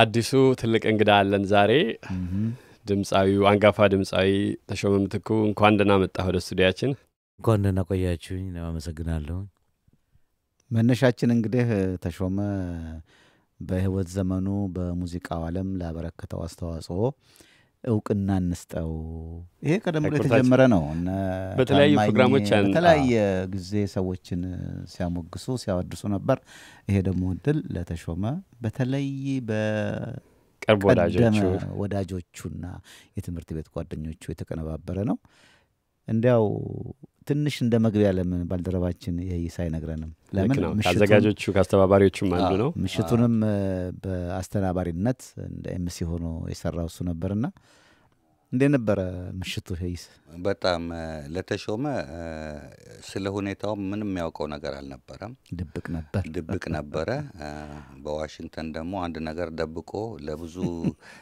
አዲሱ ትልቅ እንግዳ አለን ዛሬ። ድምፃዊ አንጋፋ ድምፃዊ ተሾመ ምትኩ እንኳን ደህና መጣህ ወደ ስቱዲያችን። እንኳን ደህና ቆያችሁኝ። አመሰግናለሁ። መነሻችን እንግዲህ ተሾመ በህይወት ዘመኑ በሙዚቃው አለም ላበረከተው አስተዋጽኦ እውቅና እንስጠው። ይሄ ቀደም ብሎ የተጀመረ ነው። በተለያዩ ፕሮግራሞች በተለያየ ጊዜ ሰዎችን ሲያሞግሱ ሲያወድሱ ነበር። ይሄ ደግሞ እድል ለተሾመ በተለይ በቀደመ ወዳጆቹና የትምህርት ቤት ጓደኞቹ የተቀነባበረ ነው። እንዲያው ትንሽ እንደ መግቢያ ለምን ባልደረባችን የይሳ አይነግረንም? ለምን አዘጋጆቹ ከአስተባባሪዎቹም አንዱ ነው። ምሽቱንም በአስተናባሪነት እንደ ኤምሲ ሆኖ የሰራው እሱ ነበርና እንዴት ነበረ ምሽቱ? ይስ በጣም ለተሾመ ስለ ሁኔታውም ምንም የሚያውቀው ነገር አልነበረም። ድብቅ ነበር ድብቅ ነበረ። በዋሽንግተን ደግሞ አንድ ነገር ደብቆ ለብዙ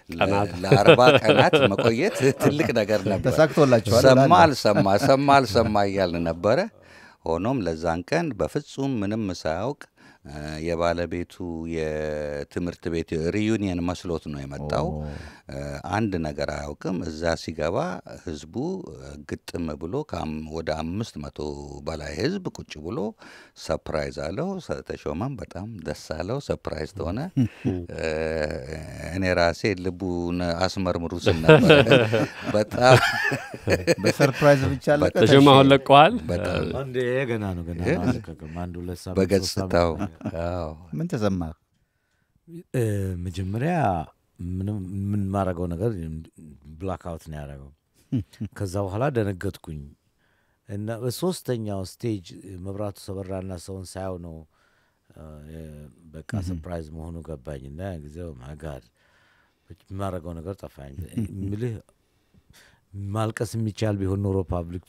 ለአርባ ቀናት መቆየት ትልቅ ነገር ነበር። ተሳክቶላችኋል? ሰማ አልሰማ ሰማ አልሰማ እያልን ነበረ። ሆኖም ለዛን ቀን በፍጹም ምንም ሳያውቅ የባለቤቱ የትምህርት ቤት ሪዩኒየን መስሎት ነው የመጣው። አንድ ነገር አያውቅም። እዛ ሲገባ ህዝቡ ግጥም ብሎ ወደ አምስት መቶ በላይ ህዝብ ቁጭ ብሎ ሰፕራይዝ አለው። ተሾመም በጣም ደስ አለው። ሰፕራይዝ ተሆነ። እኔ ራሴ ልቡን አስመርምሩ ስል ነበር። በጣም በሰርፕራይዝ ብቻ ተሾመ አሁን ለቀዋል። ገና ነው ገና በገጽታው ምን ተሰማህ? መጀመሪያ ምን ማድረገው ነገር ብላክአውት ነው ያደረገው። ከዛ በኋላ ደነገጥኩኝ እና በሶስተኛው ስቴጅ መብራቱ ሰበራና ሰውን ሳያው ነው በቃ ሰርፕራይዝ መሆኑ ገባኝ እና ጊዜው ማጋድ የማረገው ነገር ጠፋኝ። ምልህ ማልቀስ የሚቻል ቢሆን ኖሮ ፓብሊክ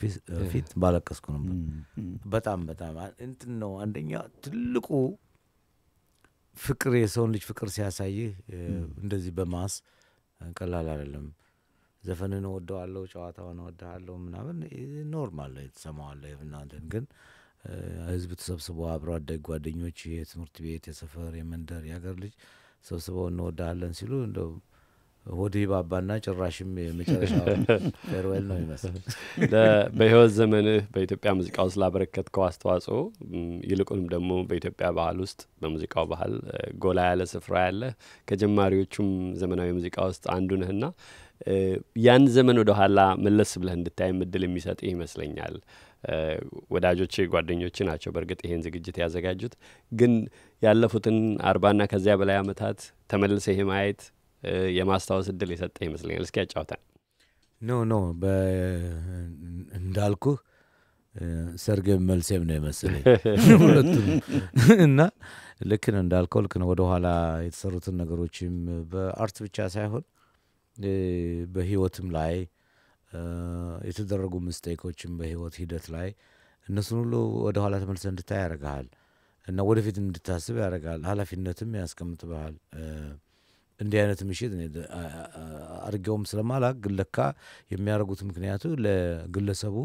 ፊት ባለቀስኩ ነበር። በጣም በጣም እንትን ነው። አንደኛ ትልቁ ፍቅር የሰውን ልጅ ፍቅር ሲያሳይህ እንደዚህ በማስ ቀላል አይደለም። ዘፈንን እወደዋለሁ፣ ጨዋታውን እወደዋለሁ ምናምን ኖርማል ትሰማዋለህ። እናንተን ግን ህዝብ ተሰብስቦ አብሮ አደግ ጓደኞች፣ የትምህርት ቤት፣ የሰፈር፣ የመንደር፣ የሀገር ልጅ ሰብስበው እንወዳለን ሲሉ እንደው ወዲህ ባባና ጭራሽም የመጨረሻ ፌርዌል ነው ይመስል። በህይወት ዘመንህ በኢትዮጵያ ሙዚቃ ውስጥ ላበረከትከው አስተዋጽኦ ይልቁንም ደግሞ በኢትዮጵያ ባህል ውስጥ በሙዚቃው ባህል ጎላ ያለ ስፍራ ያለ ከጀማሪዎቹም ዘመናዊ ሙዚቃ ውስጥ አንዱ ነህና ያን ዘመን ወደ ኋላ መለስ ብለህ እንድታይ ምድል የሚሰጥ ይመስለኛል። ወዳጆች ጓደኞች ናቸው በእርግጥ ይሄን ዝግጅት ያዘጋጁት። ግን ያለፉትን አርባና ከዚያ በላይ አመታት ተመልሰ ይሄ ማየት የማስታወስ እድል የሰጠ ይመስለኛል። እስኪ ያጫውተን። ኖ ኖ እንዳልኩ ሰርጌም መልሴም ነው የመሰለኝ ሁለቱም እና ልክ ነው እንዳልከው ልክ ነው። ወደኋላ የተሰሩትን ነገሮችም በአርት ብቻ ሳይሆን በህይወትም ላይ የተደረጉ ምስቴኮችም በህይወት ሂደት ላይ እነሱን ሁሉ ወደኋላ ተመልሰ እንድታይ ያደርግሃል እና ወደፊት እንድታስብ ያደርጋል ኃላፊነትም ያስቀምጥብሃል። እንዲህ አይነት ምሽት አድርገውም ስለማላቅ ግለካ የሚያደርጉት ምክንያቱ ለግለሰቡ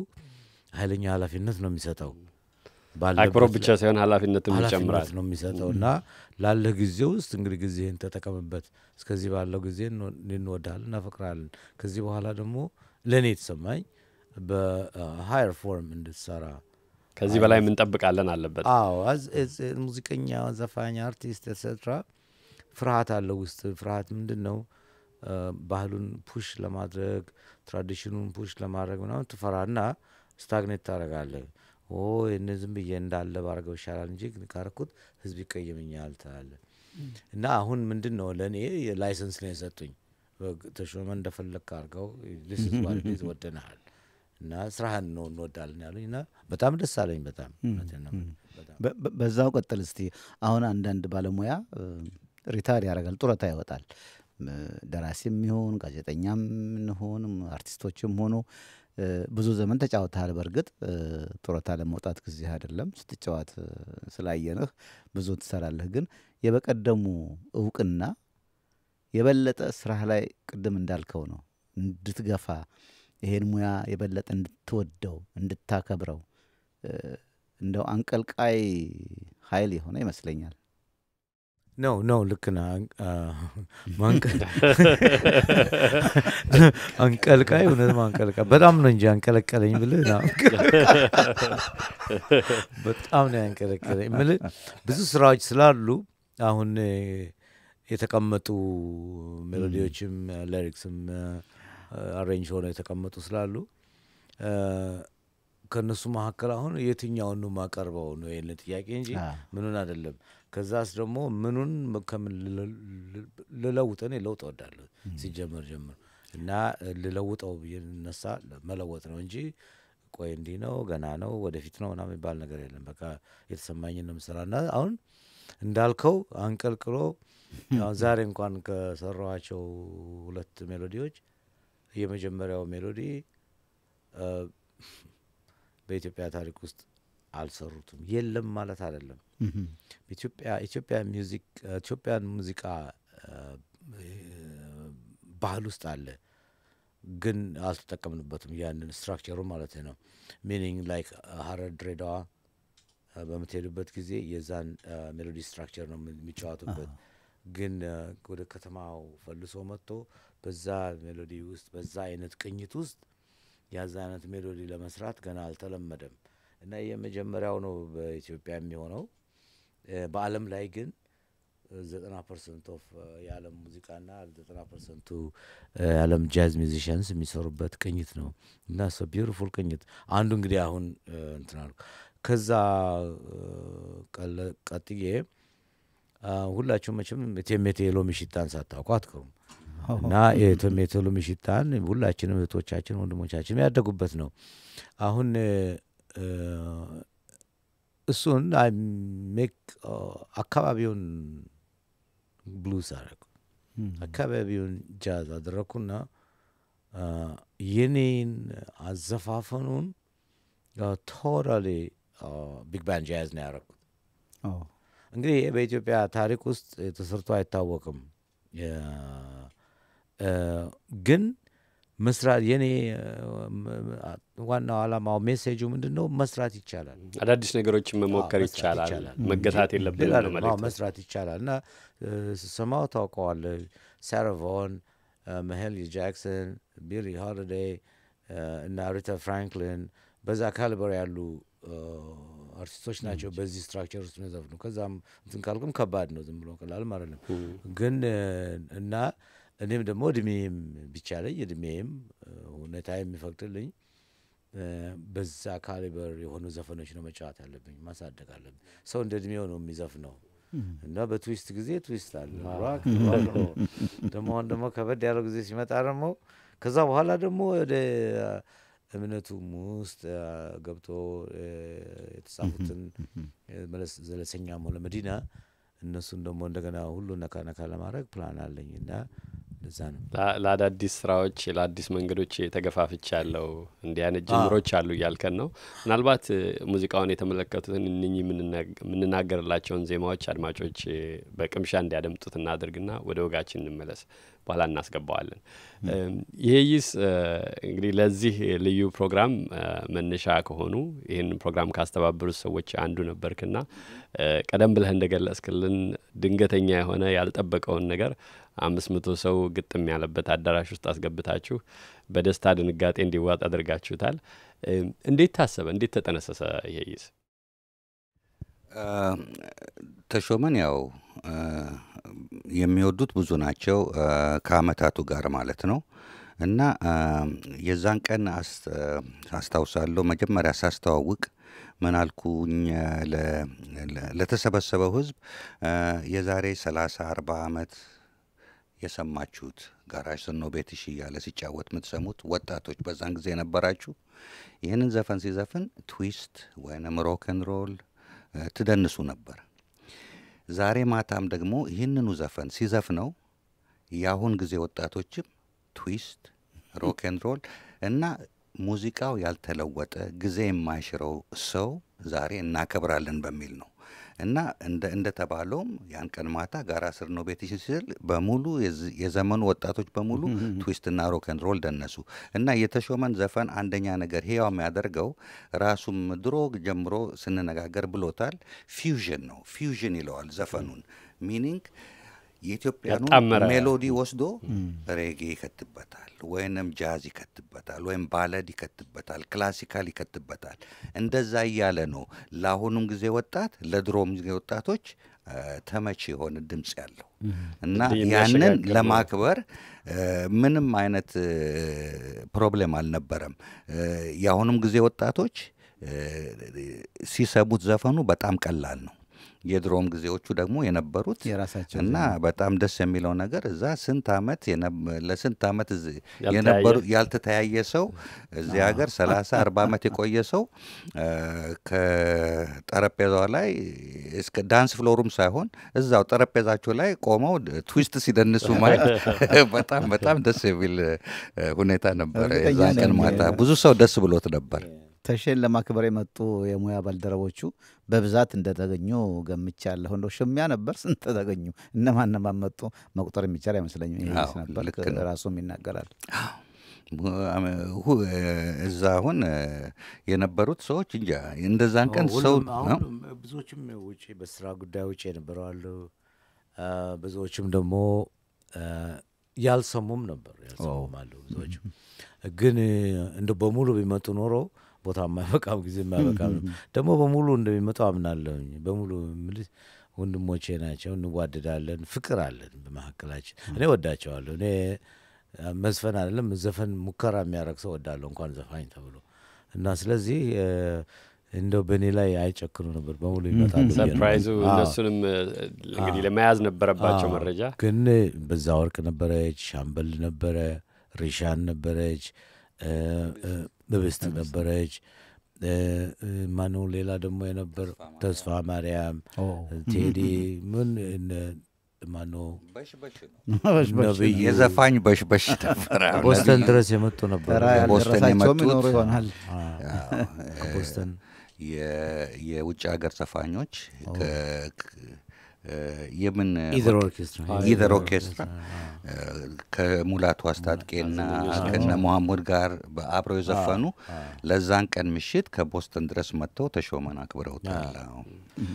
ኃይለኛ ኃላፊነት ነው የሚሰጠው አክብሮ ብቻ ሳይሆን ኃላፊነት ይጨምራል ነው የሚሰጠው እና ላለህ ጊዜ ውስጥ እንግዲህ ጊዜህን ተጠቀምበት። እስከዚህ ባለው ጊዜ እንወዳለን፣ እናፈቅራለን። ከዚህ በኋላ ደግሞ ለእኔ የተሰማኝ በሀየር ፎርም እንድትሰራ ከዚህ በላይ እንጠብቃለን አለበት። አዎ ሙዚቀኛ፣ ዘፋኝ፣ አርቲስት ኤትሴትራ ፍርሃት አለው ውስጥ ፍርሃት ምንድን ነው? ባህሉን ፑሽ ለማድረግ ትራዲሽኑን ፑሽ ለማድረግ ምናምን ትፈራና ስታግኔት ታደርጋለህ። ኦ ይህን ብዬ እንዳለ ባረገው ይሻላል እንጂ ካረኩት ህዝብ ይቀየምኛል ትላለ እና አሁን ምንድን ነው ለእኔ ላይሰንስ ነው የሰጡኝ። ተሾመ እንደፈለግ አድርገው ልስባልቤት ወደናል እና ስራህን ነው እንወዳለን ያሉኝ እና በጣም ደስ አለኝ። በጣም በዛው ቀጥል እስቲ። አሁን አንዳንድ ባለሙያ ሪታር ያደርጋል፣ ጡረታ ይወጣል። ደራሲም ይሁን ጋዜጠኛም ንሆን አርቲስቶችም ሆኑ ብዙ ዘመን ተጫውተሃል። በእርግጥ ጡረታ ለመውጣት ጊዜ አይደለም፣ ስትጫወት ስላየንህ ብዙ ትሰራለህ። ግን የበቀደሙ እውቅና የበለጠ ስራህ ላይ ቅድም እንዳልከው ነው እንድትገፋ ይሄን ሙያ የበለጠ እንድትወደው እንድታከብረው እንደው አንቀልቃይ ኃይል የሆነ ይመስለኛል። ነው ነው ልክ ነ አንቀልቃይ እውነት ማንቀልቃይ በጣም ነው እንጂ አንቀለቀለኝ ብል በጣም ነው ያንቀለቀለኝ ምል ብዙ ስራዎች ስላሉ አሁን የተቀመጡ ሜሎዲዎችም ሌሪክስም አሬንጅ ሆነው የተቀመጡ ስላሉ ከእነሱ መካከል አሁን የትኛውን ማቀርበው ነው ይህን ጥያቄ እንጂ ምኑን አይደለም ከዛስ ደግሞ ምኑን ከምን ልለውጥ? እኔ ለውጥ እወዳለሁ ሲጀምር ጀምር እና ልለውጠው ብነሳ መለወጥ ነው እንጂ ቆይ እንዲህ ነው ገና ነው ወደፊት ነው ምናምን የሚባል ነገር የለም። በቃ የተሰማኝን ነው የምሰራው እና አሁን እንዳልከው አንቀልቅሎ ዛሬ እንኳን ከሰራኋቸው ሁለት ሜሎዲዎች የመጀመሪያው ሜሎዲ በኢትዮጵያ ታሪክ ውስጥ አልሰሩትም። የለም ማለት አይደለም ኢትዮጵያ ኢትዮጵያ ሚውዚክ ኢትዮጵያን ሙዚቃ ባህል ውስጥ አለ፣ ግን አልተጠቀምንበትም። ያንን ስትራክቸሩ ማለት ነው። ሚኒንግ ላይክ ሀረር፣ ድሬዳዋ በምትሄዱበት ጊዜ የዛን ሜሎዲ ስትራክቸር ነው የሚጫወቱበት። ግን ወደ ከተማው ፈልሶ መጥቶ በዛ ሜሎዲ ውስጥ በዛ አይነት ቅኝት ውስጥ ያዛ አይነት ሜሎዲ ለመስራት ገና አልተለመደም እና የመጀመሪያው ነው በኢትዮጵያ የሚሆነው። በዓለም ላይ ግን ዘጠና ፐርሰንት ኦፍ የዓለም ሙዚቃና ዘጠና ፐርሰንቱ የዓለም ጃዝ ሚዚሽያንስ የሚሰሩበት ቅኝት ነው እና ሰው ቢዩቲፉል ቅኝት አንዱ እንግዲህ አሁን እንትናል ከዛ ቀጥዬ ሁላችሁ መቼም ቴሜቴ ሎሚ ሽታን ሳታውቁ አትቀሩም እና የቴሜቴ ሎሚ ሽታን ሁላችንም እህቶቻችን፣ ወንድሞቻችን ያደጉበት ነው አሁን እሱን ሜክ አካባቢውን ብሉዝ አደረኩ። አካባቢውን ጃዝ አደረኩና የኔን አዘፋፈኑን ቶታሊ ቢግ ባንድ ጃዝ ነው ያደረኩት። እንግዲህ በኢትዮጵያ ታሪክ ውስጥ ተሰርቶ አይታወቅም ግን መስራት የኔ ዋናው ዓላማው ሜሴጁ ምንድን ነው? መስራት ይቻላል፣ አዳዲስ ነገሮችን መሞከር ይቻላል፣ መገታት የለብንም መስራት ይቻላል እና ስሰማው ታውቀዋለህ፣ ሳራቮን፣ መሄል ጃክሰን፣ ቢሊ ሆሊዴይ እና ሪታ ፍራንክሊን በዛ ካልበር ያሉ አርቲስቶች ናቸው። በዚህ ስትራክቸር ውስጥ መዘፍ ነው። ከዛም እንትን ካልኩም ከባድ ነው፣ ዝም ብሎ ቀላልም አይደለም ግን እና እኔም ደግሞ እድሜም ቢቻለኝ እድሜም ሁኔታ የሚፈቅድልኝ በዛ ካሊበር የሆኑ ዘፈኖች ነው መጫወት አለብኝ፣ ማሳደግ አለብኝ። ሰው እንደ እድሜው ነው የሚዘፍነው እና በትዊስት ጊዜ ትዊስት አለ ደግሞ አሁን ደግሞ ከበድ ያለው ጊዜ ሲመጣ ደግሞ ከዛ በኋላ ደግሞ ወደ እምነቱም ውስጥ ገብቶ የተጻፉትን ዘለሰኛም ሆነ መዲና እነሱን ደግሞ እንደገና ሁሉ ነካ ነካ ለማድረግ ፕላን አለኝ እና ለዛ ነው ለአዳዲስ ስራዎች ለአዲስ መንገዶች ተገፋፍቻ ያለው እንዲህ አይነት ጅምሮች አሉ እያልከን ነው። ምናልባት ሙዚቃውን የተመለከቱትን እንኝ የምንናገርላቸውን ዜማዎች አድማጮች በቅምሻ እንዲያደምጡት እናድርግና ወደ ወጋችን እንመለስ። በኋላ እናስገባዋለን። ይህይስ እንግዲህ ለዚህ ልዩ ፕሮግራም መነሻ ከሆኑ ይህን ፕሮግራም ካስተባበሩት ሰዎች አንዱ ነበርክና ቀደም ብለህ እንደገለጽክልን ድንገተኛ የሆነ ያልጠበቀውን ነገር አምስት መቶ ሰው ግጥም ያለበት አዳራሽ ውስጥ አስገብታችሁ በደስታ ድንጋጤ እንዲዋጥ አድርጋችሁታል። እንዴት ታሰበ? እንዴት ተጠነሰሰ? ይሄይስ ተሾመን ያው የሚወዱት ብዙ ናቸው ከአመታቱ ጋር ማለት ነው። እና የዛን ቀን አስታውሳለሁ መጀመሪያ ሳስተዋውቅ ምን አልኩኝ ለተሰበሰበው ህዝብ የዛሬ ሰላሳ አርባ ዓመት የሰማችሁት ጋራጅ ዘኖ ቤትሽ እያለ ሲጫወት የምትሰሙት ወጣቶች በዛን ጊዜ የነበራችሁ ይህንን ዘፈን ሲዘፍን ትዊስት ወይንም ሮክን ሮል ትደንሱ ነበር። ዛሬ ማታም ደግሞ ይህንኑ ዘፈን ሲዘፍነው የአሁን ጊዜ ወጣቶችም ትዊስት፣ ሮክን ሮል እና ሙዚቃው ያልተለወጠ ጊዜ የማይሽረው ሰው ዛሬ እናከብራለን በሚል ነው። እና እንደ እንደተባለውም ያን ቀን ማታ ጋራ ስር ነው ቤትሽን ሲል በሙሉ የዘመኑ ወጣቶች በሙሉ ትዊስትና ሮከን ሮል ደነሱ እና የተሾመን ዘፈን አንደኛ ነገር ህያው የሚያደርገው ራሱም ድሮ ጀምሮ ስንነጋገር ብሎታል ፊውዥን ነው ፊውዥን ይለዋል ዘፈኑን ሚኒንግ የኢትዮጵያኑ ሜሎዲ ወስዶ ሬጌ ይከትበታል፣ ወይንም ጃዝ ይከትበታል፣ ወይም ባለድ ይከትበታል፣ ክላሲካል ይከትበታል። እንደዛ እያለ ነው ለአሁኑም ጊዜ ወጣት ለድሮም ጊዜ ወጣቶች ተመች የሆነ ድምፅ ያለው እና ያንን ለማክበር ምንም አይነት ፕሮብሌም አልነበረም። የአሁኑም ጊዜ ወጣቶች ሲሰቡት ዘፈኑ በጣም ቀላል ነው። የድሮም ጊዜዎቹ ደግሞ የነበሩት የራሳቸው እና በጣም ደስ የሚለው ነገር እዛ ስንት ዓመት ለስንት ዓመት የነበሩ ያልተተያየ ሰው እዚህ ሀገር ሰላሳ አርባ ዓመት የቆየ ሰው ከጠረጴዛው ላይ እስከ ዳንስ ፍሎሩም ሳይሆን እዛው ጠረጴዛቸው ላይ ቆመው ትዊስት ሲደንሱ ማለት በጣም በጣም ደስ የሚል ሁኔታ ነበር። የዛን ቀን ማታ ብዙ ሰው ደስ ብሎት ነበር። ተሼን ለማክበር የመጡ የሙያ ባልደረቦቹ በብዛት እንደተገኙ ገምቻለሁ። እንደው ሽሚያ ነበር። ስንት ተገኙ? እነማን እነማን መጡ? መቁጠር የሚቻል አይመስለኝም። ይሄስ ነበር ራሱም ይናገራል። እዛ አሁን የነበሩት ሰዎች እንጃ እንደዛን ቀን ሰው ብዙዎችም ውጭ በስራ ጉዳይ ውጭ የነበረዋሉ። ብዙዎችም ደግሞ ያልሰሙም ነበር ያልሰሙም አሉ። ብዙዎችም ግን እንደ በሙሉ ቢመጡ ኖሮ ቦታ የማይበቃም ጊዜ የማይበቃ ደግሞ በሙሉ እንደሚመጡ አምናለሁኝ። በሙሉ የምልህ ወንድሞቼ ናቸው። እንዋደዳለን፣ ፍቅር አለን በመካከላችን። እኔ ወዳቸዋለሁ። እኔ መዝፈን አይደለም ዘፈን ሙከራ የሚያደርግ ሰው ወዳለሁ፣ እንኳን ዘፋኝ ተብሎ እና ስለዚህ እንደው በእኔ ላይ አይጨክኑ ነበር። በሙሉ ይመጣሉ። ሰርፕራይዙ እነሱንም እንግዲህ ለመያዝ ነበረባቸው መረጃ። ግን በዛ ወርቅ ነበረች፣ ሻምበል ነበረ፣ ሪሻን ነበረች ህብስት ነበረች። ማኑ ሌላ ደግሞ የነበር ተስፋ ማርያም፣ ቴዲ ምን ማኖ የዘፋኝ በሽበሽ ነበረ። ቦስተን ድረስ የመጡ ነበር። ቦስተን የመጡ ቦስተን የውጭ ሀገር ዘፋኞች የምን ኢዘር ኦርኬስትራ ከሙላቱ አስታጥቄና ከነ መሐሙድ ጋር አብረው የዘፈኑ ለዛን ቀን ምሽት ከቦስተን ድረስ መጥተው ተሾመን አክብረውታል።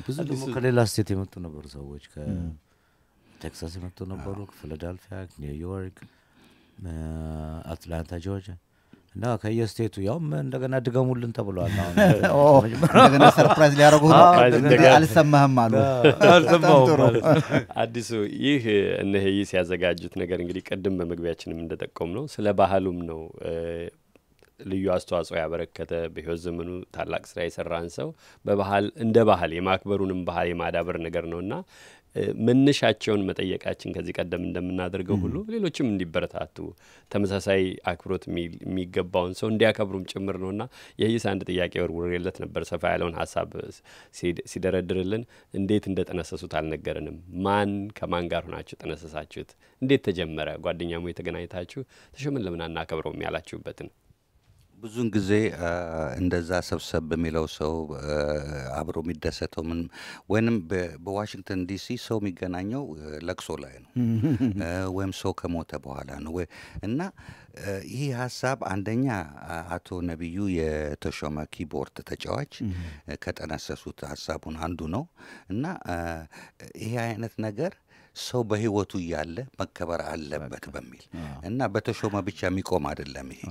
ብዙ ደግሞ ከሌላ ስቴት የመጡ ነበሩ ሰዎች ከቴክሳስ የመጡ ነበሩ፣ ከፊላደልፊያ፣ ኒውዮርክ፣ አትላንታ ጆርጂያ እና ከየስቴቱ ያውም እንደገና ድገሙልን ተብሏል። እንደገና ሰርፕራይዝ ሊያደረጉ አልሰማህም አሉ። አልሰማሁም። አዲሱ ይህ እነሄይ ሲያዘጋጁት ነገር እንግዲህ ቅድም በመግቢያችንም እንደጠቆም ነው ስለ ባህሉም ነው ልዩ አስተዋጽኦ ያበረከተ በህይወት ዘመኑ ታላቅ ስራ የሰራን ሰው በባህል እንደ ባህል የማክበሩንም ባህል የማዳበር ነገር ነው እና መነሻቸውን መጠየቃችን ከዚህ ቀደም እንደምናደርገው ሁሉ ሌሎችም እንዲበረታቱ ተመሳሳይ አክብሮት የሚገባውን ሰው እንዲያከብሩም ጭምር ነውና የይስ አንድ ጥያቄ ወርውሬለት ነበር። ሰፋ ያለውን ሀሳብ ሲደረድርልን እንዴት እንደጠነሰሱት አልነገረንም። ማን ከማን ጋር ሆናችሁ ጠነሰሳችሁት? እንዴት ተጀመረ? ጓደኛሙ የተገናኝታችሁ ተሾመን ለምን አናከብረውም ያላችሁበትን ብዙን ጊዜ እንደዛ ሰብሰብ በሚለው ሰው አብሮ የሚደሰተው ምን ወይንም በዋሽንግተን ዲሲ ሰው የሚገናኘው ለቅሶ ላይ ነው ወይም ሰው ከሞተ በኋላ ነው እና ይህ ሀሳብ አንደኛ አቶ ነቢዩ የተሾመ ኪቦርድ ተጫዋች ከጠነሰሱት ሀሳቡን አንዱ ነው እና ይሄ አይነት ነገር ሰው በህይወቱ እያለ መከበር አለበት በሚል እና በተሾመ ብቻ የሚቆም አይደለም። ይሄ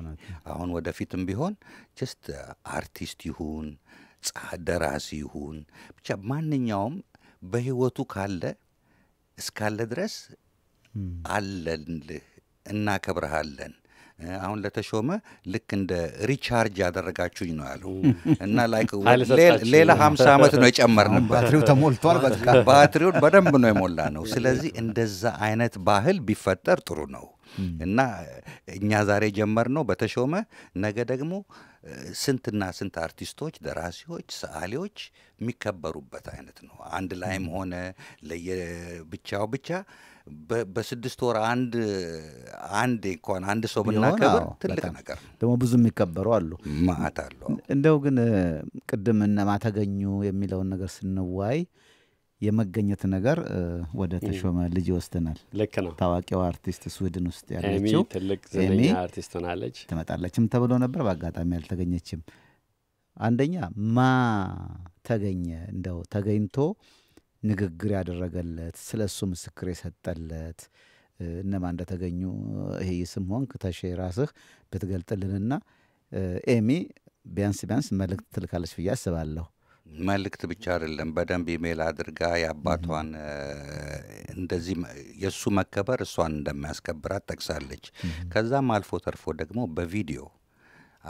አሁን ወደፊትም ቢሆን ጀስት አርቲስት ይሁን ደራሲ ይሁን ብቻ ማንኛውም በህይወቱ ካለ እስካለ ድረስ አለንልህ እናከብረሃለን አሁን ለተሾመ ልክ እንደ ሪቻርጅ ያደረጋችሁኝ ነው ያለው እና ላይክ ሌላ ሀምሳ ዓመት ነው የጨመርንበት። ባትሪው ተሞልቷል። ባትሪውን በደንብ ነው የሞላ ነው። ስለዚህ እንደዛ አይነት ባህል ቢፈጠር ጥሩ ነው እና እኛ ዛሬ ጀመርነው በተሾመ ነገ ደግሞ ስንትና ስንት አርቲስቶች፣ ደራሲዎች፣ ሰዓሊዎች የሚከበሩበት አይነት ነው። አንድ ላይም ሆነ ለየብቻው ብቻ በስድስት ወር አንድ አንድ እንኳን አንድ ሰው ብናከብር ትልቅ ነገር ደግሞ ብዙ የሚከበሩ አሉ ማአት አሉ። እንደው ግን ቅድም እነማ ተገኙ የሚለውን ነገር ስንዋይ የመገኘት ነገር ወደ ተሾመ ልጅ ይወስደናል። ልክ ነው። ታዋቂው አርቲስት ስዊድን ውስጥ ያለችው ትልቅ ዝነኛ አርቲስት ሆናለች። ትመጣለችም ተብሎ ነበር፣ በአጋጣሚ አልተገኘችም። አንደኛ ማ ተገኘ እንደው ተገኝቶ ንግግር ያደረገለት ስለ እሱ ምስክር የሰጠለት እነማ እንደተገኙ ይህ ስም ሆንክ ተሼ ራስህ ብትገልጥልንና ኤሚ ቢያንስ ቢያንስ መልእክት ትልካለች ብዬ አስባለሁ። መልእክት ብቻ አይደለም፣ በደንብ ኢሜል አድርጋ የአባቷን እንደዚህ የእሱ መከበር እሷን እንደሚያስከብራት ጠቅሳለች። ከዛም አልፎ ተርፎ ደግሞ በቪዲዮ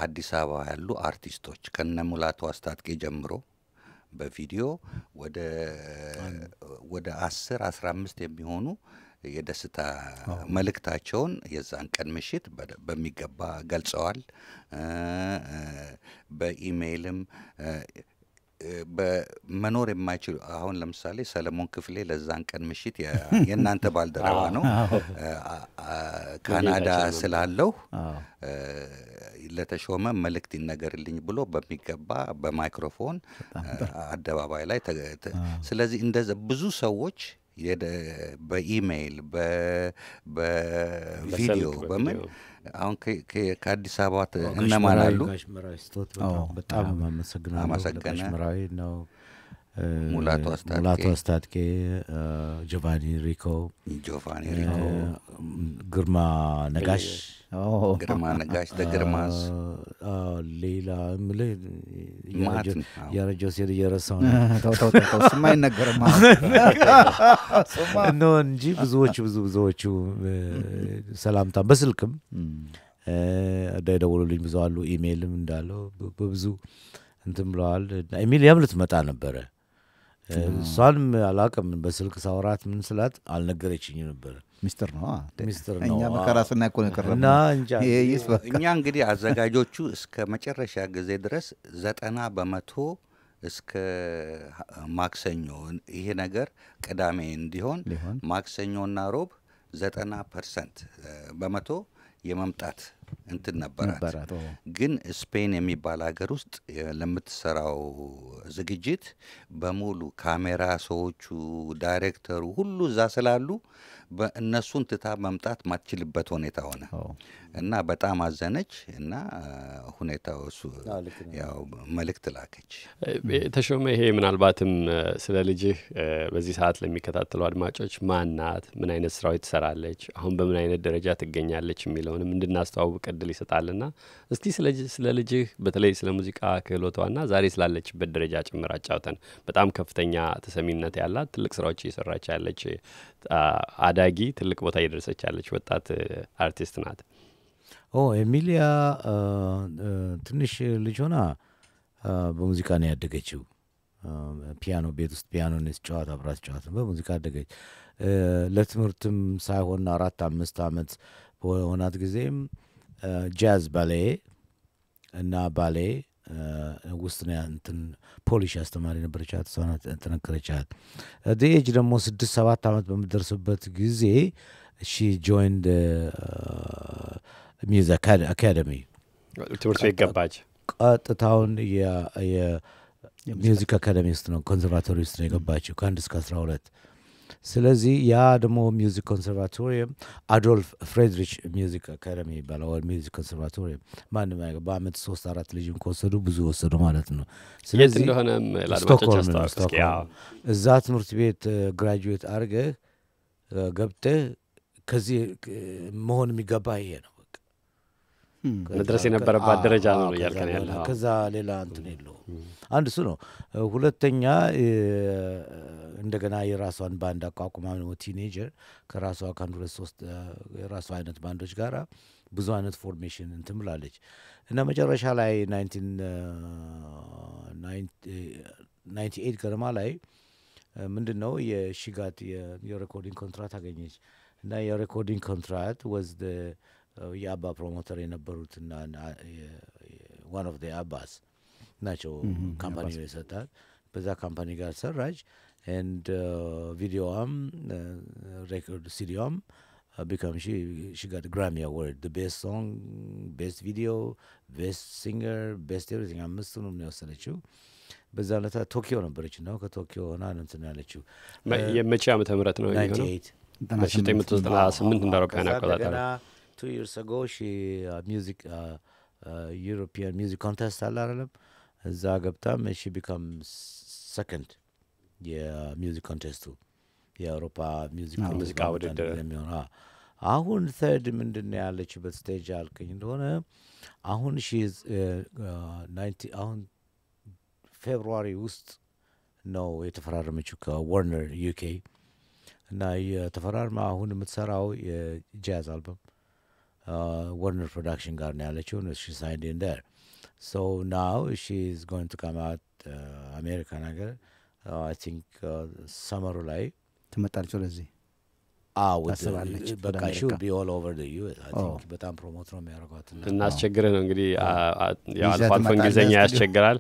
አዲስ አበባ ያሉ አርቲስቶች ከነ ሙላቱ አስታጥቄ ጀምሮ በቪዲዮ ወደ ወደ አስር አስራ አምስት የሚሆኑ የደስታ መልእክታቸውን የዛን ቀን ምሽት በሚገባ ገልጸዋል። በኢሜይልም በመኖር የማይችሉ አሁን ለምሳሌ ሰለሞን ክፍሌ ለዛን ቀን ምሽት የእናንተ ባልደረባ ነው። ካናዳ ስላለሁ ለተሾመ መልእክት ይነገርልኝ ብሎ በሚገባ በማይክሮፎን አደባባይ ላይ ስለዚህ እንደዚ ብዙ ሰዎች በኢሜይል በቪዲዮ በምን አሁን ከአዲስ አበባ እነማን አሉ? በጣም አመሰግናለሁ። ጋሽ ነው ሙላቱ አስታጥቄ፣ ጆቫኒ ሪኮ፣ ጆቫኒ ሪኮ፣ ግርማ ነጋሽ፣ ግርማ ነጋሽ ግርማስ፣ ሌላ ያረጀው ሴ እየረሳው ነውስማ አይነገርም ነው እንጂ ብዙዎቹ ብዙ ብዙዎቹ ሰላምታ በስልክም እንዳይደውሉልኝ ብዙ አሉ። ኢሜይልም እንዳለው በብዙ እንትን ብለዋል። ኢሜይል ያም ልትመጣ ነበረ እሷንም አላውቅም። በስልክ ሳውራት ምን ስላት አልነገረችኝ ነበር። ሚስጥር ነው ሚስጥር ነው። እኛ መከራ ስናይ እኮ ነው የቀረበው። እኛ እንግዲህ አዘጋጆቹ እስከ መጨረሻ ጊዜ ድረስ ዘጠና በመቶ እስከ ማክሰኞ ይሄ ነገር ቅዳሜ እንዲሆን ማክሰኞና ሮብ ዘጠና ፐርሰንት በመቶ የመምጣት እንትን ነበራት። ግን ስፔን የሚባል ሀገር ውስጥ ለምትሰራው ዝግጅት በሙሉ ካሜራ ሰዎቹ፣ ዳይሬክተሩ ሁሉ እዛ ስላሉ በእነሱን ትታ መምጣት ማትችልበት ሁኔታ ሆነ። እና በጣም አዘነች እና ሁኔታው እሱ ያው መልእክት ላከች። ተሾመ፣ ይሄ ምናልባትም ስለ ልጅህ በዚህ ሰዓት ለሚከታተሉ አድማጮች ማናት፣ ምን አይነት ስራዎች ትሰራለች፣ አሁን በምን አይነት ደረጃ ትገኛለች የሚለውንም እንድናስተዋውቅ እድል ይሰጣልና እስቲ ስለ ልጅህ በተለይ ስለ ሙዚቃ ክህሎቷና ዛሬ ስላለችበት ደረጃ ጭምር አጫውተን። በጣም ከፍተኛ ተሰሚነት ያላት ትልቅ ስራዎች እየሰራች ያለች አዳጊ፣ ትልቅ ቦታ እየደረሰች ያለች ወጣት አርቲስት ናት። ኦ ኤሚሊያ ትንሽ ልጅ ሆና በሙዚቃ ነው ያደገችው። ፒያኖ ቤት ውስጥ ፒያኖ ስትጫወት አብራ ስትጫወት በሙዚቃ አደገች። ለትምህርትም ሳይሆን አራት አምስት ዓመት በሆናት ጊዜም ጃዝ ባሌ እና ባሌ ውስጥ ነው እንትን ፖሊሽ አስተማሪ ነበረቻት። እሷን ተነክረቻል። ዲኤጅ ደግሞ ስድስት ሰባት ዓመት በምደርስበት ጊዜ ሺ ጆይንድ ሚዝ አካደሚ ትምህርት ቤት ገባች። ቀጥታውን ሚውዚክ አካደሚ ውስጥ ነው ኮንሰርቫቶሪ ውስጥ ነው የገባችው ከአንድ እስከ አስራ ሁለት ስለዚህ ያ ደግሞ ሚዚክ ኮንሰርቫቶሪየም አዶልፍ ፍሬድሪች ሚዚክ አካደሚ ይባላል። ሚዚክ ሚውዚክ ኮንሰርቫቶሪየም ማንም በአመት ሶስት አራት ልጅም ከወሰዱ ብዙ ወሰዱ ማለት ነው። ስለዚህ ስቶክሆልም እዛ ትምህርት ቤት ግራጁዌት አድርገህ ገብተህ ከዚህ መሆን የሚገባ ይሄ ነው መድረስ የነበረባት ደረጃ ነው እያልከን ያለ ከዛ ሌላ እንትን የለውም። አንድ እሱ ነው። ሁለተኛ እንደገና የራሷን ባንድ አቋቁማ ነው ቲኔጀር ከራሷ ከአንድ ሁለት ሶስት የራሷ አይነት ባንዶች ጋራ ብዙ አይነት ፎርሜሽን እንትን ብላለች እና መጨረሻ ላይ ናይንቲ ኤይት ገደማ ላይ ምንድን ነው የሺጋት የሬኮርዲንግ ኮንትራት አገኘች እና የሬኮርዲንግ ኮንትራት ወዝ የአባ ፕሮሞተር የነበሩት ና ዋን ኦፍ አባስ ናቸው ካምፓኒ የሰጣት በዛ ካምፓኒ ጋር ሰራች። ኤንድ ቪዲዮዋም ሬኮርድ ሲዲዮም ቢካም ሺ ጋት ግራሚ አወርድ ቤስት ሶንግ፣ ቤስት ቪዲዮ፣ ቤስት ሲንገር፣ ቤስት ኤቭሪቲንግ አምስቱ ነው የወሰነችው። በዛ ለታ ቶኪዮ ነበረች ነው ከቶኪዮ ሆና እንትን ያለችው። የመቼ ዓመተ ምህረት ነው የሆነው? 98 እንደ አውሮፓውያን አቆጣጠር two years ago ሺ ሚዚክ ዩሮፒያን ሚዚክ ኮንተስት አለ አይደለም እዛ ገብታም ሺ ቢካም ሰከንድ የሚዚክ ኮንቴስቱ የአውሮፓ ሙዚቃ ውድድር የሚሆን አሁን ተርድ ምንድን ያለችበት ስቴጅ አልከኝ እንደሆነ አሁን uh, uh, አሁን ፌብሩዋሪ ውስጥ ነው የተፈራረመችው ከወርነር ዩኬ እና የተፈራርማ አሁን የምትሰራው የጃዝ አልበም uh, Warner Production Garden Tunis. She signed in there. So now she is going to come out uh, American uh, I think uh, summer July. ትመጣለች በጣም ፕሮሞት ነው የሚያደርጓት እናስቸግር ነው እንግዲህ አልፎ አልፎ እንግሊዝኛ ያስቸግራል።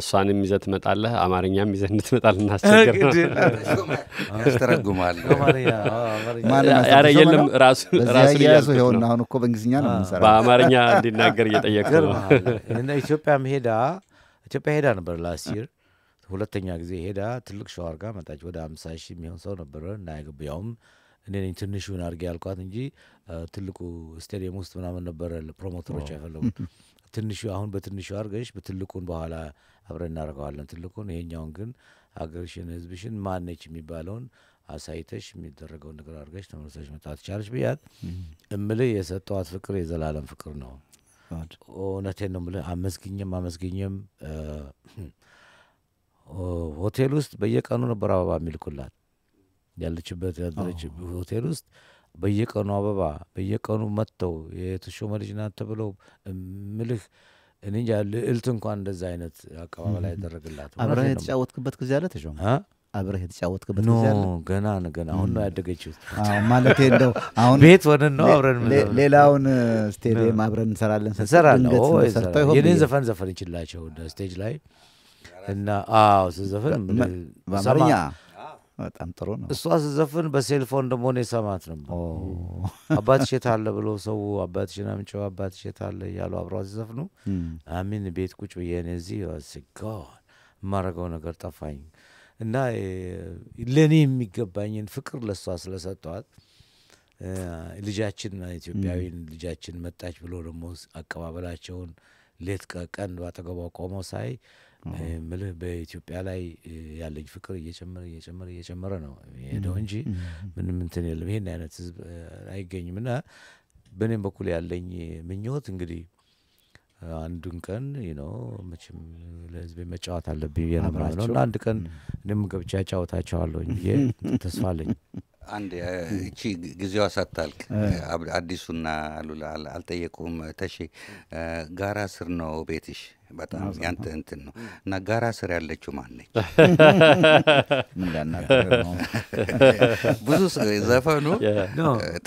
እሷንም ይዘህ ትመጣለህ፣ አማርኛም ይዘህ እንድትመጣል እናስቸግር ነው የለም ራሱ ይኸውና አሁን እኮ በእንግሊዝኛ ነው የምንሰራው በአማርኛ እንዲናገር እየጠየቅ ነው። ኢትዮጵያም ሄዳ ኢትዮጵያ ሄዳ ነበር ላስት ይር ሁለተኛ ጊዜ ሄዳ ትልቅ ሸዋር ጋር መጣች። ወደ አምሳ ሺህ የሚሆን ሰው ነበረ እና ያውም እኔ ነኝ ትንሹን አድርጌ ያልኳት እንጂ ትልቁ ስቴዲየም ውስጥ ምናምን ነበረ ፕሮሞተሮች አይፈለጉት። ትንሹ አሁን በትንሹ አድርገሽ በትልቁን በኋላ አብረን እናደርገዋለን ትልቁን። ይሄኛውን ግን አገርሽን፣ ህዝብሽን ማነች የሚባለውን አሳይተሽ የሚደረገውን ነገር አድርገሽ ተመልሰሽ መጣት ትቻለሽ ብያት እምልህ የሰጠዋት ፍቅር የዘላለም ፍቅር ነው። እውነቴን ነው የምልህ። አመስግኝም አመስግኝም ሆቴል ውስጥ በየቀኑ ነበር አበባ የሚልኩላት ያለችበት ያደረች ሆቴል ውስጥ በየቀኑ አበባ በየቀኑ መጥተው የተሾመ ልጅ ናት ተብለው ምልህ እኔ እንጃ ልዕልት እንኳን እንደዛ አይነት አቀባበል አይደረግላት። አብረህ የተጫወትክበት ጊዜ አለ ተሾመ? አብረህ የተጫወትክበት ጊዜ አለ? ገና ገና አሁን ነው ያደገችው ማለት እንደው አሁን ቤት ሆነን ነው አብረን ሌላውን ስቴዲየም አብረን እንሰራለን እንሰራለን። የኔን ዘፈን ዘፈን ይችላቸው ስቴጅ ላይ እና አዎ ስዘፈን በአማርኛ በጣም ጥሩ ነው። እሷ ስዘፍን በሴልፎን ደግሞ እኔ ሰማት ነበር። አባትሽ የት አለ ብሎ ሰው አባትሽን አምጪው አባትሽ የት አለ እያሉ አብረዋ ሲዘፍኑ አሚን ቤት ቁጭ ብዬ እኔ እዚህ ስጋዋን የማደርገው ነገር ጠፋኝ እና ለእኔ የሚገባኝን ፍቅር ለእሷ ስለሰጠዋት ልጃችን ኢትዮጵያዊን ልጃችን መጣች ብሎ ደግሞ አቀባበላቸውን ሌት ቀን ባጠገቧ ቆመው ሳይ ምልህ በኢትዮጵያ ላይ ያለኝ ፍቅር እየጨመረ እየጨመረ እየጨመረ ነው ሄደው እንጂ ምንም እንትን የለም። ይሄን አይነት ህዝብ አይገኝም እና በእኔም በኩል ያለኝ ምኞት እንግዲህ አንዱን ቀን ነው መቼም ለህዝብ መጫወት አለብኝ ነው እና አንድ ቀን እኔም ገብቻ አጫወታቸዋለሁኝ ብዬ ተስፋ አለኝ። አንድ እቺ ጊዜዋ ሳታልቅ አዲሱና አሉላ አልጠየቁም ተሺ ጋራ ስር ነው ቤትሽ። በጣም ያንተ እንትን ነው እና ጋራ ስር ያለችው ማን ነች? ብዙ ዘፈኑ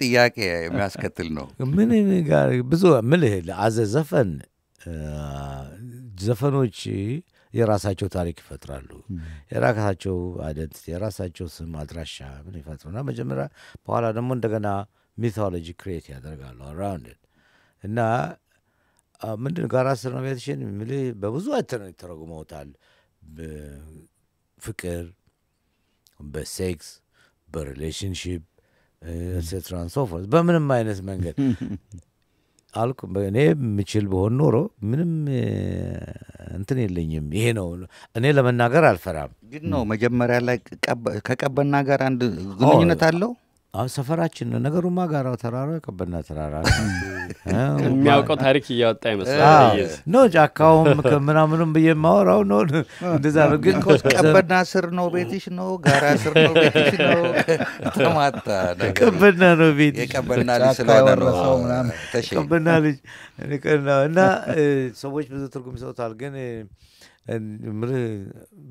ጥያቄ የሚያስከትል ነው። ምን ብዙ ምልህ አዘ ዘፈን ዘፈኖች የራሳቸው ታሪክ ይፈጥራሉ። የራሳቸው አይደንቲቲ፣ የራሳቸው ስም፣ አድራሻ ምን ይፈጥሩና መጀመሪያ በኋላ ደግሞ እንደገና ሚቶሎጂ ክሬት ያደርጋሉ አራውንድ እና ምንድን ጋራ ስር ነው ቤትሽን የምልህ በብዙ አይተነ ይተረጉመውታል። በፍቅር፣ በሴክስ፣ በሪሌሽንሽፕ ኤትሴትራ ሶፎርት በምንም አይነት መንገድ አልኩ። እኔ የምችል በሆን ኖሮ ምንም እንትን የለኝም። ይሄ ነው እኔ ለመናገር አልፈራም። ግን ነው መጀመሪያ ላይ ከቀበና ጋር አንድ ግንኙነት አለው ሰፈራችን ነው። ነገሩማ ጋራው ተራራ የቀበና ተራራ የሚያውቀው ታሪክ እያወጣ ይመስላል። ኖ ጫካውም ምናምኑም ብዬ የማወራው ነው። እንደዛ ነው። ግን ቀበና ስር ነው ቤትሽ ነው ጋራ ስር ነው ቤትሽ ነው። ተማታ ቀበና ነው ቤት የቀበና ልጅ ስለሆነሰው ቀበና ልጅ እና ሰዎች ብዙ ትርጉም ይሰጡታል። ግን ምልህ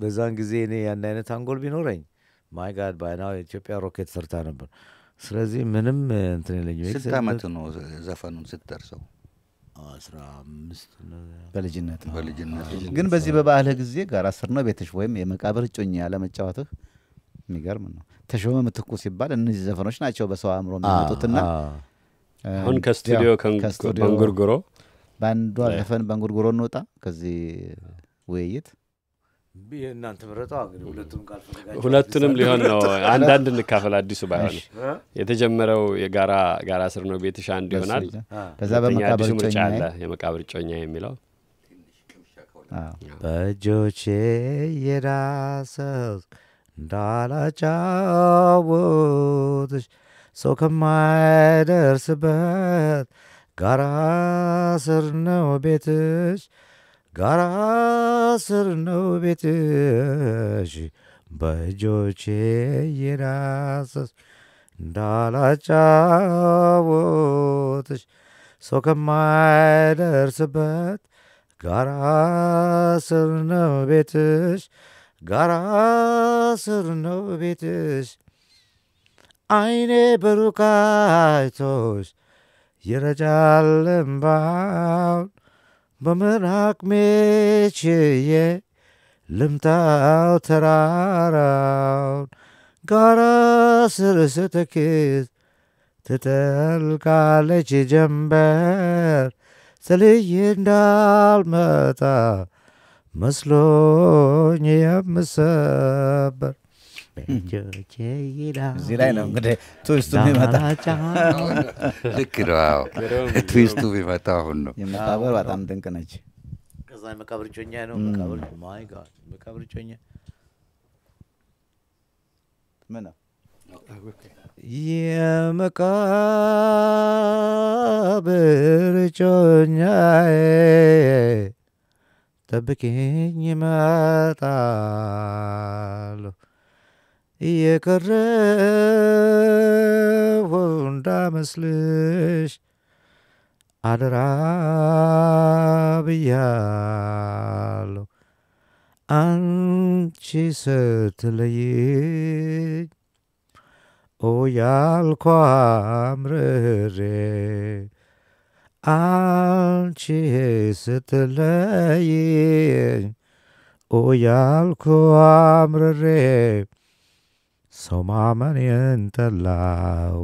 በዛን ጊዜ እኔ ያን አይነት አንጎል ቢኖረኝ ማይ ጋድ ባይና ኢትዮጵያ ሮኬት ሰርታ ነበር። ስለዚህ ምንም እንትን የለኝ። ስንት ዓመት ነው ዘፈኑን ስትደርሰው? በልጅነት ግን በዚህ በባህልህ ጊዜ ጋር አስር ነው ቤትሽ ወይም የመቃብር እጮኛ ያለመጫወትህ የሚገርም ነው። ተሾመ ምትኩ ሲባል እነዚህ ዘፈኖች ናቸው በሰው አእምሮ የሚመጡትና አሁን ከስቱዲዮ ከንጉርጉሮ በአንዷ ዘፈን በንጉርጉሮ እንወጣ ከዚህ ውይይት እናንተ ምረጣ እንግዲህ ሁለቱንም ካልፈለጋችሁ ሁለቱንም ሊሆን ነው። አንዳንድ እንካፈል አዲሱ ባይሆን የተጀመረው የጋራ ጋራ ስር ነው ቤትሽ አንድ ይሆናል። ከዛ በመቃብር ምርጫ አለ የመቃብር ጮኛ የሚለው በእጆቼ የዳሰው እንዳላጫወትሽ ሰው ከማይደርስበት ጋራ ስር ነው ቤትሽ ጋራ ስር ነው ቤትሽ በእጆቼ የዳሰስ እንዳላጫወትሽ ሰው ከማይደርስበት ጋራ ስር ነው ቤትሽ ጋራ ስር ነው ቤትሽ አይኔ በሩካይቶሽ ይረጫል እምባውን በምራቅ ሜችዬ ልምታው ተራራውን ጋራ ስር ስትኪዝ ትጠልቃለች ጀንበር ስልይ እንዳልመጣ መስሎኝ የምሰበር እዚህ ላይ ነው እንግዲህ ትዊስቱ የሚመጣ ልክ ነው። ትዊስቱ የሚመጣ አሁን ነው። የመቃብር በጣም ድንቅ ነች። ከዛ መቃብር ጮኛ ነው። መቃብር ማይ ጋድ መቃብር እጮኛ ምን ነው የመቃብር እጮኛዬ ጠብቂኝ ይመጣል እየቀረው እንዳመስልሽ አደራ ብያለሁ አንቺ ስትለይኝ ኦ ያልኳ አምርሬ አንቺ ስትለይኝ ኦ ያልኩ አምርሬ ሰው ማመኔን ጠላው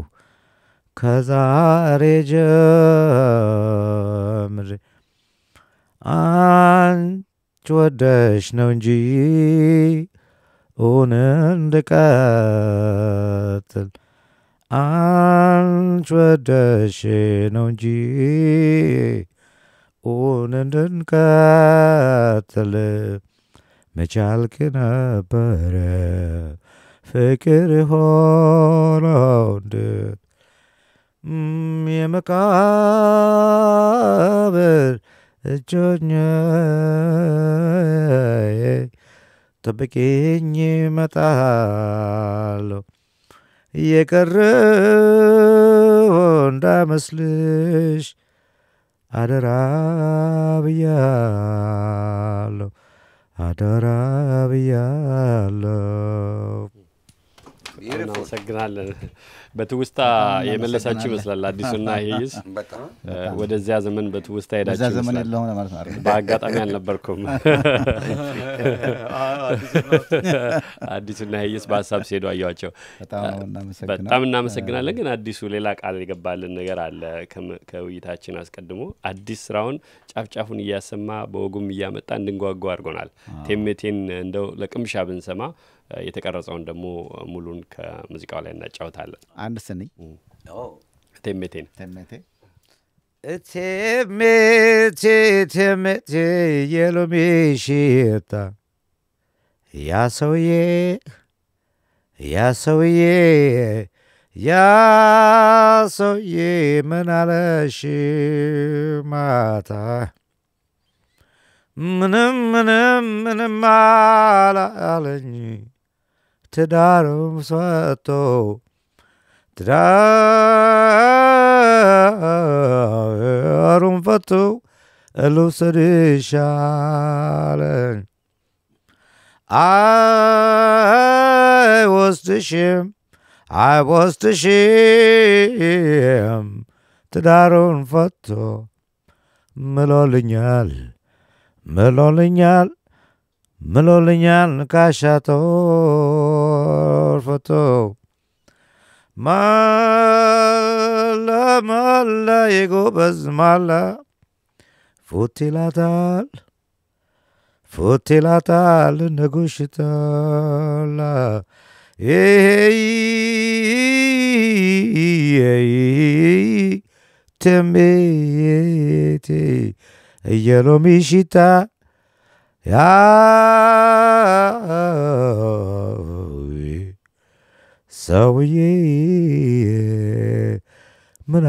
ከዛሬ ጀምሬ አንቺ ወደሽ ነው እንጂ እውን እንድቀጥል አንቺ ወደሽ ነው እንጂ እውን እንድንቀጥል መቻልክ ነበረ ፍቅር ሆራውድ የመቃብር እጆኛ ጠብቂኝ መጣለሁ እየቀረሁ እንዳመስልሽ አደራ ብያለሁ አደራ እናመሰግናለን። በትውስታ የመለሳችሁ ይመስላል አዲሱና ይይዝ ወደዚያ ዘመን በትውስታ ሄዳችሁ ዘመን የለሆነ ማለት ነው። በአጋጣሚ አልነበርኩም። አዲሱና ይይዝ በሀሳብ ሲሄዱ አያቸው። በጣም እናመሰግናለን። ግን አዲሱ ሌላ ቃል የገባልን ነገር አለ ከውይይታችን አስቀድሞ አዲስ ስራውን ጫፍጫፉን እያሰማ በወጉም እያመጣ እንድንጓጓ አድርጎናል። ቴሜቴን እንደው ለቅምሻ ብንሰማ የተቀረጸውን ደግሞ ሙሉን ከሙዚቃው ላይ እናጫውታለን። አንድ ስንኝ ቴሜቴን ቴሜቴ ቴሜቴ ቴሜቴ የሎሚ ሽታ ያ ሰውዬ ያ ሰውዬ ያ ሰውዬ ምን አለሽ ማታ? ምንም ምንም ምንም አለኝ? ትዳሩም ሰጥቶ ትዳሩም ፈቶ ልውሰድሻለኝ አይ ወስድሽም አይ ወስድሽም ትዳሩን ፈቶ ምሎልኛል ምሎልኛል ולא לעניין קשת עורפתו. מעלה מעלה יגובז מעלה ፉቲላታል ፉቲላታል ንጉሽተላ ትሜቴ እየሎሚ ሽታ Yahweh. So yeah, من